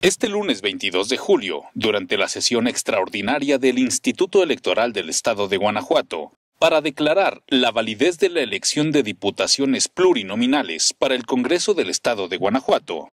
Este lunes 22 de julio, durante la sesión extraordinaria del Instituto Electoral del Estado de Guanajuato, para declarar la validez de la elección de diputaciones plurinominales para el Congreso del Estado de Guanajuato,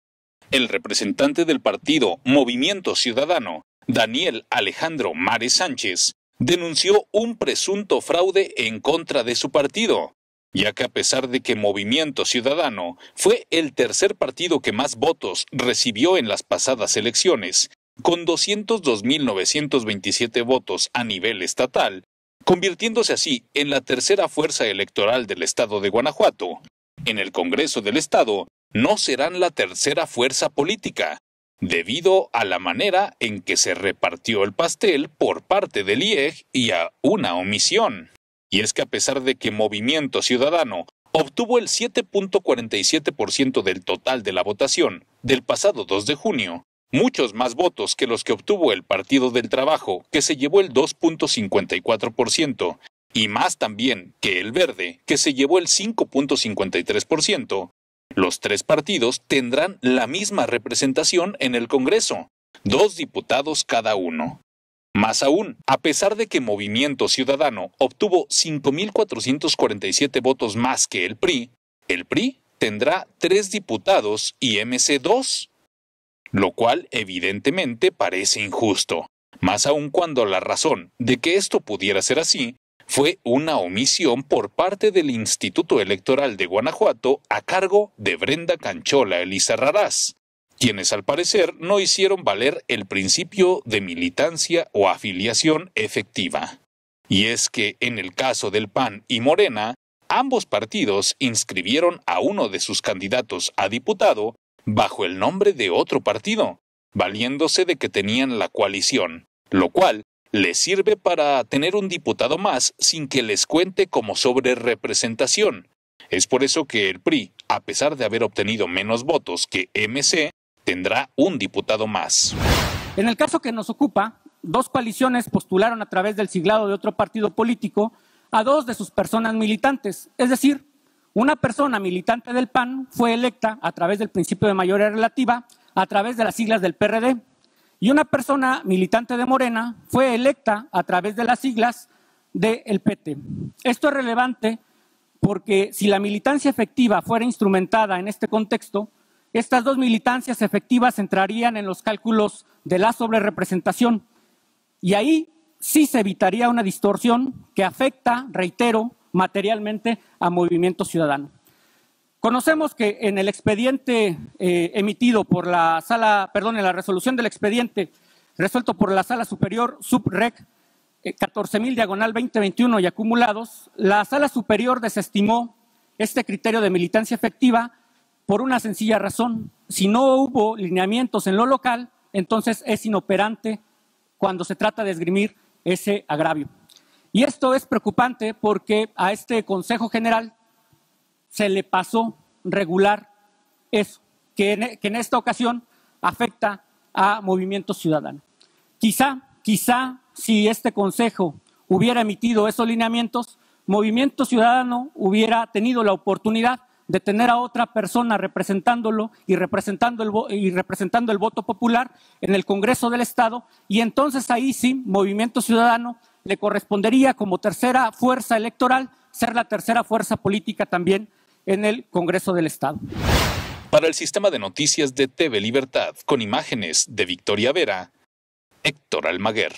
el representante del partido Movimiento Ciudadano, Daniel Alejandro Mares Sánchez, denunció un presunto fraude en contra de su partido, ya que a pesar de que Movimiento Ciudadano fue el tercer partido que más votos recibió en las pasadas elecciones, con 202.927 votos a nivel estatal, convirtiéndose así en la tercera fuerza electoral del estado de Guanajuato. En el Congreso del Estado no serán la tercera fuerza política, debido a la manera en que se repartió el pastel por parte del IEG y a una omisión. Y es que a pesar de que Movimiento Ciudadano obtuvo el 7.47% del total de la votación del pasado 2 de junio, muchos más votos que los que obtuvo el Partido del Trabajo, que se llevó el 2.54%, y más también que el Verde, que se llevó el 5.53%. Los tres partidos tendrán la misma representación en el Congreso, dos diputados cada uno. Más aún, a pesar de que Movimiento Ciudadano obtuvo 5.447 votos más que el PRI, el PRI tendrá tres diputados y MC dos, lo cual evidentemente parece injusto, más aún cuando la razón de que esto pudiera ser así fue una omisión por parte del Instituto Electoral de Guanajuato a cargo de Brenda Canchola Elizarrarás, quienes al parecer no hicieron valer el principio de militancia o afiliación efectiva. Y es que en el caso del PAN y Morena, ambos partidos inscribieron a uno de sus candidatos a diputado bajo el nombre de otro partido, valiéndose de que tenían la coalición, lo cual les sirve para tener un diputado más sin que les cuente como sobre representación. Es por eso que el PRI, a pesar de haber obtenido menos votos que MC, tendrá un diputado más. En el caso que nos ocupa, dos coaliciones postularon a través del siglado de otro partido político a dos de sus personas militantes. Es decir, una persona militante del PAN fue electa a través del principio de mayoría relativa, a través de las siglas del PRD, y una persona militante de Morena fue electa a través de las siglas del PT. Esto es relevante porque si la militancia efectiva fuera instrumentada en este contexto, estas dos militancias efectivas entrarían en los cálculos de la sobrerepresentación y ahí sí se evitaría una distorsión que afecta, reitero, materialmente a Movimiento Ciudadano. Conocemos que en el expediente eh, emitido por la sala, perdón, en la resolución del expediente resuelto por la sala superior subrec 14.000 eh, diagonal 2021 y acumulados, la sala superior desestimó este criterio de militancia efectiva por una sencilla razón. Si no hubo lineamientos en lo local, entonces es inoperante cuando se trata de esgrimir ese agravio. Y esto es preocupante porque a este Consejo General se le pasó regular eso, que en, esta ocasión afecta a Movimiento Ciudadano. Quizá, quizá si este Consejo hubiera emitido esos lineamientos, Movimiento Ciudadano hubiera tenido la oportunidad de tener a otra persona representándolo y representando, el, y representando el voto popular en el Congreso del Estado, y entonces ahí sí, Movimiento Ciudadano le correspondería como tercera fuerza electoral ser la tercera fuerza política también en el Congreso del Estado. Para el sistema de noticias de TV Libertad, con imágenes de Victoria Vera, Héctor Almaguer.